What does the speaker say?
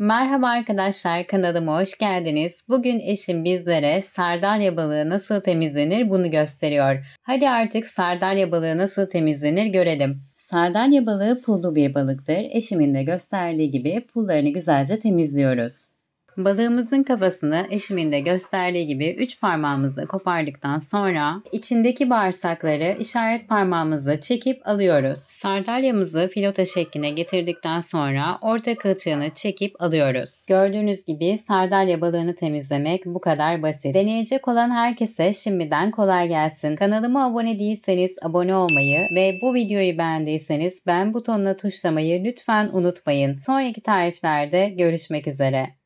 Merhaba arkadaşlar kanalıma hoş geldiniz. Bugün eşim bizlere sardalya balığı nasıl temizlenir bunu gösteriyor. Hadi artık sardalya balığı nasıl temizlenir görelim. Sardalya balığı pullu bir balıktır. Eşimin de gösterdiği gibi pullarını güzelce temizliyoruz. Balığımızın kafasını eşimin de gösterdiği gibi üç parmağımızla kopardıktan sonra içindeki bağırsakları işaret parmağımızla çekip alıyoruz. Sardalyamızı filota şekline getirdikten sonra orta kılçığını çekip alıyoruz. Gördüğünüz gibi sardalya balığını temizlemek bu kadar basit. Deneyecek olan herkese şimdiden kolay gelsin. Kanalıma abone değilseniz abone olmayı ve bu videoyu beğendiyseniz beğen butonuna tuşlamayı lütfen unutmayın. Sonraki tariflerde görüşmek üzere.